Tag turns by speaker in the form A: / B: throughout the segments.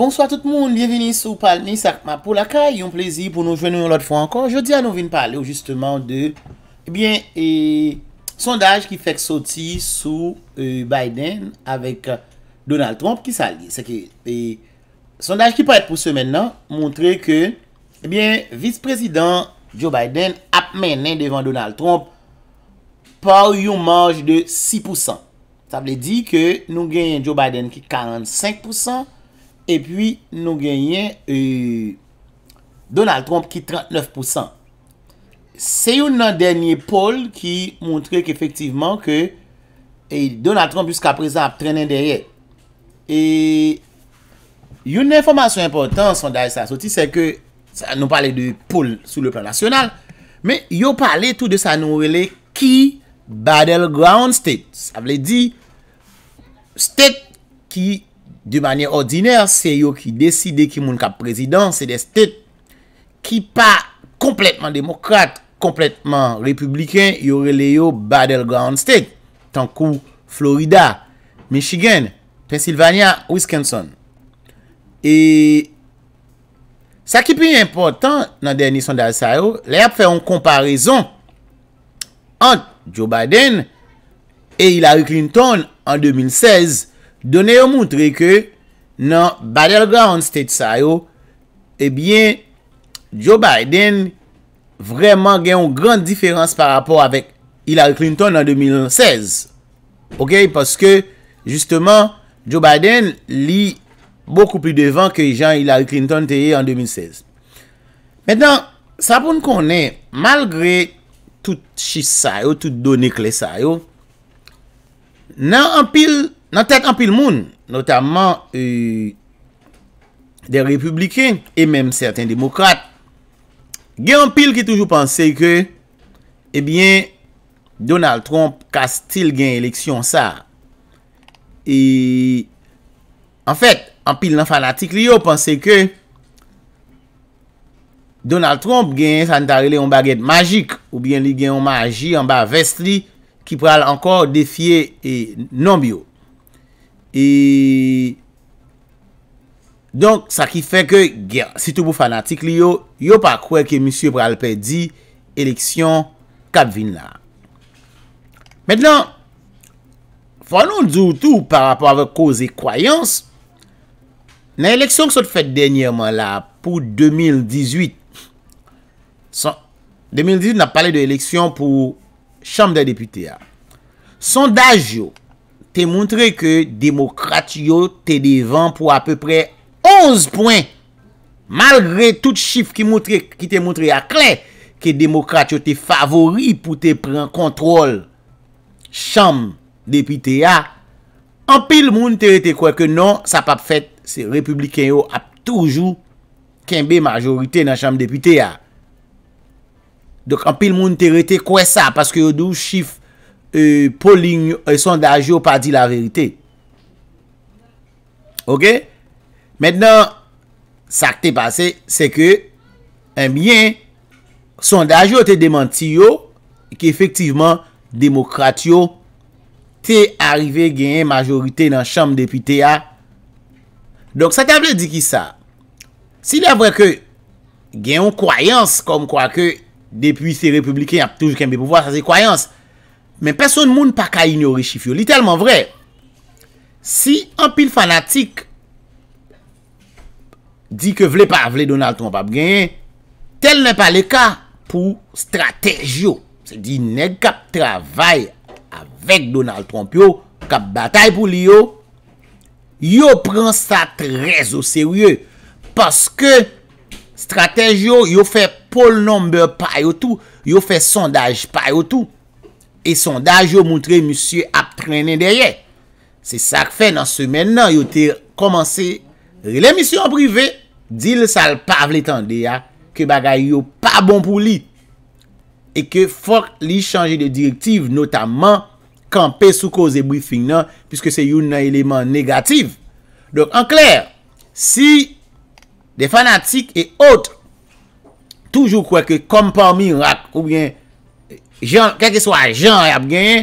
A: Bonsoit tout moun, liye veni sou pal Nisakma pou lakay, yon plezi pou nou veni lot fwa ankon. Jodi an nou veni pale ou justeman de eh sondaj ki fek soti sou euh, Biden avek euh, Donald Trump ki salgi. Sondaj ki pou et pou se menan, montre ke eh vice-prezident Joe Biden ap menen devan Donald Trump pou yon manj de 6%. Sa ble di ke nou gen Joe Biden ki 45%. epi nou genyen euh, Donald Trump ki 39%. Se yon nan denye poll ki montre efektiveman ke Donald Trump jusqu apreza ap trenen derye. E yon nan informasyon important son da sa soti se ke sa nou pale de poll sou le plan nasyonal me yo pale tout de sa nou rele ki battleground state. Sa vle di state ki Di manye ordiner, se yo ki deside ki moun kap prezidans, se de sted ki pa kompletman demokrat, kompletman republiken, yo rele yo battleground sted. Tankou Florida, Michigan, Pennsylvania, Wisconsin. E sa ki pe important nan den nison da sa yo, le ap fe yon komparizon ant Joe Biden e Hillary Clinton an 2016. Donè yon moutre ke nan Battleground State sa yo, ebyen Joe Biden vreman gen yon gran diferans par rapport avèk Hillary Clinton an 2016. Ok, paske, justeman, Joe Biden li bokou pi devan ke Jean Hillary Clinton teye an 2016. Mètan, sa poun konè, malgré tout chis sa yo, tout donè kles sa yo, nan an pil... Nan tet an pil moun, notamman e, de republiken e menm certain demokrate, gen an pil ki toujou panse ke, ebyen, Donald Trump kaste til gen eleksyon sa. E, an fet, an pil nan fanatik li yo, panse ke, Donald Trump gen san darele yon baget magik, ou bien li gen yon magi yon baget vest li, ki pral ankor defye e, non biyo. E, donk sa ki fe ke, sitou pou fanatik li yo, yo pa kwe ke M. Bralpè di, eleksyon Kabvin la. Mètenan, fwa nou doutou par rapport avek koze kwayans, nan eleksyon kso te fet denyèman la pou 2018, 2018 nan pale de eleksyon pou chanm de deputè a, sondaj yo, te mountre ke demokrat yo te devan pou a peu pre 11 poin, malgre tout chif ki te mountre a kle, ke demokrat yo te favori pou te pren kontrol chanm depite a, an pil moun te rete kwa ke non, sa pa pfet se republikan yo ap toujou kenbe majorite nan chanm depite a. Dok an pil moun te rete kwa sa, paske yo dou chif, E, e sondaj yo pa di la verite Ok Mètenan Sak te pase se ke E eh mien Sondaj yo te demanti yo Ki efektiveman Demokrat yo Te arrive genyen majorite nan chanm depite a Donk sa table di ki sa Si la vreke Genyon kwayans Kom kwa ke Depi se republiken Aptou jke mbe pouwa sa se kwayans A Men peson moun pa ka inyori chif yo. Li telman vre. Si an pil fanatik di ke vle pa vle Donald Trump ap genye, tel ne pa le ka pou stratejo. Se di ne kap travay avek Donald Trump yo, kap batay pou li yo, yo pren sa trezo serye. Paske stratejo yo fe pol nombe pa yo tou, yo fe sondaj pa yo tou. E sondaj yo moutre monsye ap trene derye. Se sak fe nan semen nan yo te komanse rele misyon prive, di le salpav bon letan de ya ke bagay yo pa bon pou li. E ke fok li chanje de direktiv, notaman, kanpe sou koze briefing nan, piske se yon nan eleman negatif. Donk, an kler, si de fanatik e ot, toujou kwe ke kompan mi rak ou bien ka ke swa jan ap gen,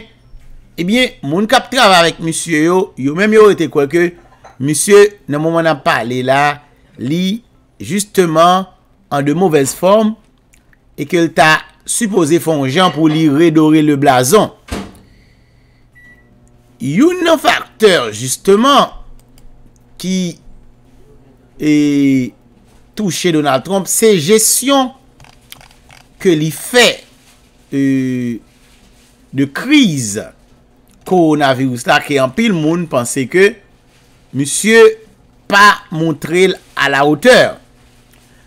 A: ebyen, eh moun kap trav avèk monsye yo, yo mèm yo etè kwa ke, monsye nan moun man ap pale la, li, justèman, an de mouvels form, e ke lta supose fon jan pou li redore le blazon. Youn nan faktèr, justèman, ki touche Donald Trump, se jesyon ke li fè E, de kriz Koronavirou Sla ki an pil moun Pense ke Monsie pa montre A la oteur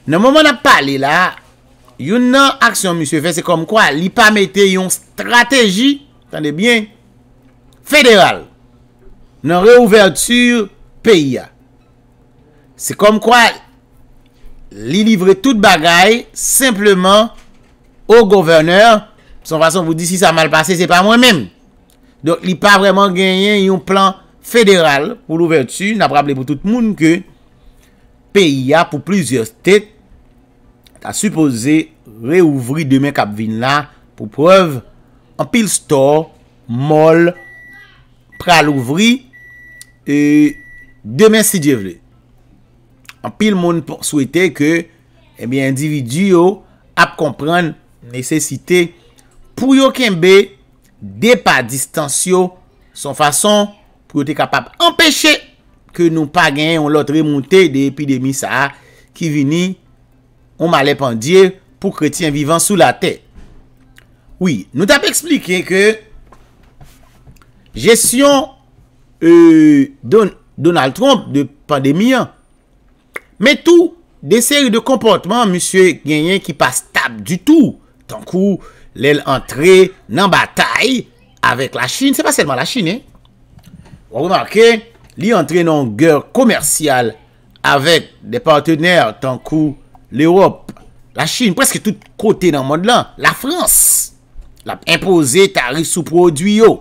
A: Nan moun moun ap pale la Yon nan aksyon monsie fe Se kom kwa li pa mete yon strategi Tande bien Federal Nan reouvertur peya Se kom kwa Li livre tout bagay Simpleman O governer Son fason, vou di si sa mal passe, se pa mwen men. Don, li pa vremen genyen yon plan federal pou louver tsu. N aprable pou tout moun ke PIA pou plusieurs tet ta suppose reouvri demen Kapvin la pou preuve an pil stor, mol, pral ouvri, e demen si je vle. An pil moun souwete ke ebyen eh individu yo ap kompren nesesite pou yo kenbe de pa distansyon son fason pou yo te kapap empèche ke nou pa genyon lot remonte de epidemisa ki vini ou male pandye pou kretien vivan sou la tè. Oui, nou tap explike ke jesyon e, Donald Trump de pandemi an, me tou de seri de komportman monsie genyen ki pa stab du tou tan kou Lèl entre nan batay Avèk la Chine Se pa selman la Chine Ou wèk wèk wèk Li entre nan gèr komersyal Avèk de partenèr Tan kou lèwop La Chine preske tout kote nan mod lan La Frans La impose tarif sou prodwi yo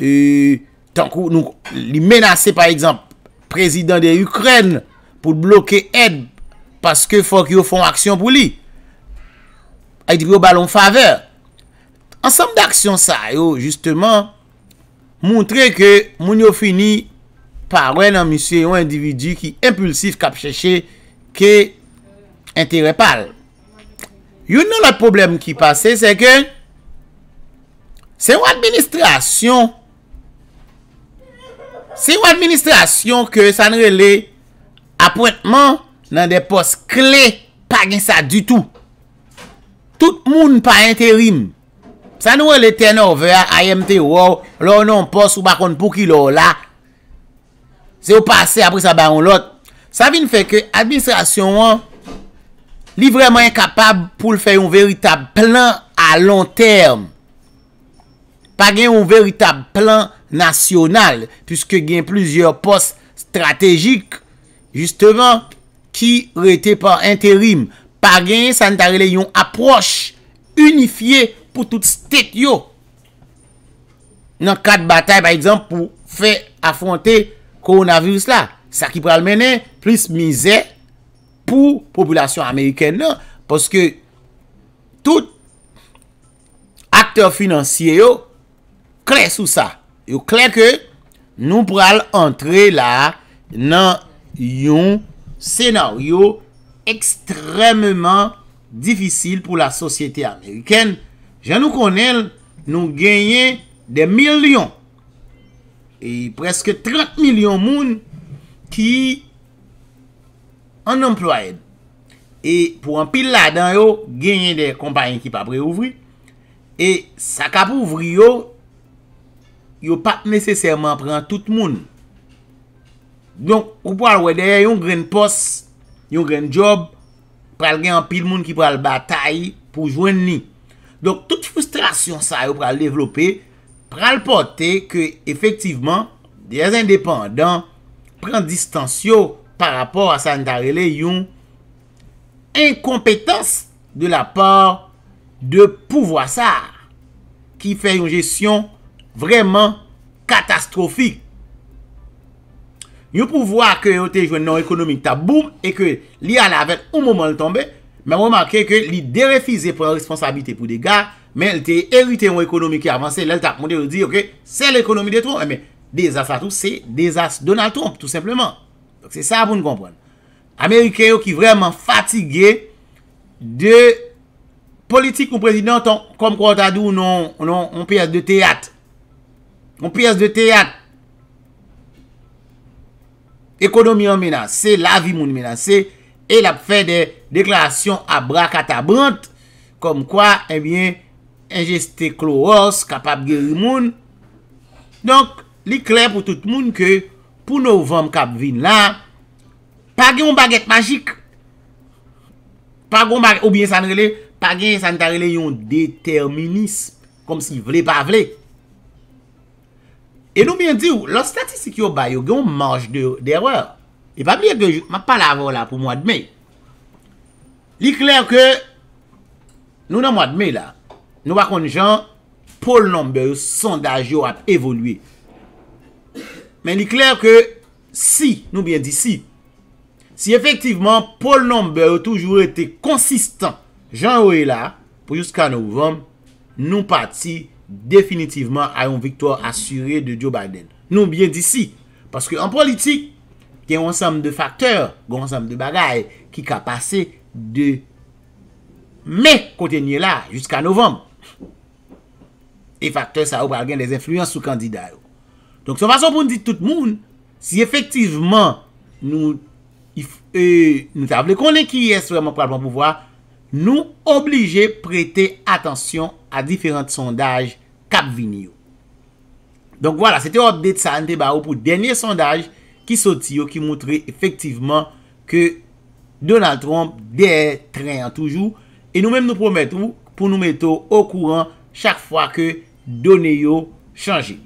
A: e, Tan kou Li menase par exemple Prezident de Ukren Pou blokè ed Paske fòk yo fon aksyon pou li Li ay diro balon faveur. Ansem d'aksyon sa yo, justeman, moun tre ke moun yo fini parwen nan misye yon individu ki impulsif kap chèche ke intere pal. You know la problem ki pase, se ke se yon administrasyon se yon administrasyon ke sanre le apwentman nan de pos kle pa gen sa du tout. Tout moun pa interim. Sa nou wè lè tenor vè a, a yem te wò, lò wè nan pos wè bakon pou ki lò wè la. Se wè pase apre sa ba wè lòt. Sa vin fè ke administrasyon wè li vreman enkapab pou lè fè yon veritab plan a lon term. Pa gen yon veritab plan nasyonal. Puske gen plouzyor pos strategik. Justevan ki rete pa interim. pa genye sanitarele yon aproche unifiye pou tout stek yo. Nan kat batay, bay dijan, pou fe afwante koronavirus la. Sa ki pral mene, plis mize pou populasyon Ameriken nan, poske tout akteur finansye yo kre sou sa. Yo kre ke nou pral entre la nan yon senaryo ekstrememan difisil pou la sosyete Ameriken. Jan nou konel, nou genye de milyon. E preske 30 milyon moun ki an employed. E pou an pil la dan yo, genye de kompanyen ki pa pre-ouvri. E sa ka pou ouvri yo, yo pa neseserman pren tout moun. Donk, ou pwa wè deyè yon gren pos yon Yon gen job, pral gen an pil moun ki pral batay pou jwen ni. Donk, touti frustrasyon sa yo pral devlope, pral pote ke efektivman, de az independant pran distansyo par rapport a san darele yon inkompetans de la part de pouvoi sa, ki fe yon jesyon vreman katastrofik. Nou pou vwa ke yo te jwen nan ekonomik ta boum, e ke li ala avet ou mouman l tombe, men mouman ke ke li derefize pou yon responsabite pou de gar, men l te erite yon ekonomik ki avanse l elta. Moun de yon di, ok, se l ekonomik de tron, e men, desas atou, se desas Donald Trump, tout sepleman. Se sa pou nou kompran. Amerike yo ki vreman fatige de politik ou prezidentan, kom kwa ta dou, non, non, on pias de teat. On pias de teat. Ekonomi eh yon menase, lavi moun menase, el ap fe de deklarasyon a bra katabrante, kom kwa, ebyen, enjeste klo ros, kapab geri moun. Donk, li kler pou tout moun ke pou novem kap vin la, pa gen yon baget magik, pa gen yon sanitarele yon determinisme, kom si vle pa vle. E nou bin di ou, la statistik yo bayo, yo gen ou manj de eror. E pa pli e de, ma pa la avon la pou mwa dme. Li kler ke, nou nan mwa dme la, nou bakon jan, pol nombre yo sondaj yo ap evoluye. Men li kler ke, si, nou bin di si, si efektivman, pol nombre yo toujou ete konsistan, jan ou e la, pou jous ka novem, nou pati, Definitivement a yon victoire assurée de Joe Biden Non bien d'ici Parce que en politique Y'a yon somme de facteurs Y'a yon somme de bagaille Qui a passé de mai Jusqu'à novembre Et facteurs a yon bagaille Les influences sous candidats Donc son façon pour nous dire tout le monde Si effectivement Nous avouons qu'on est qui Est vraiment probablement bon pouvoir Nous obliger prêter attention A différentes sondages Kap vini yo. Donk wala, se te wap det sa an te ba ou pou denye sondaj ki soti yo ki moutre efektiveman ke Donald Trump de trey an toujou. E nou menm nou promet ou pou nou meto ou kouan chak fwa ke donye yo chanje.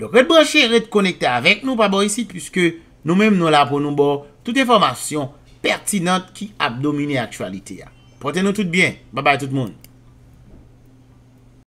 A: Donk ret broche ret konekte avek nou pa bo yisi pwiske nou menm nou la pou nou bo tout informasyon pertinant ki ap domine aktualite ya. Proten nou tout bien. Ba bay tout moun.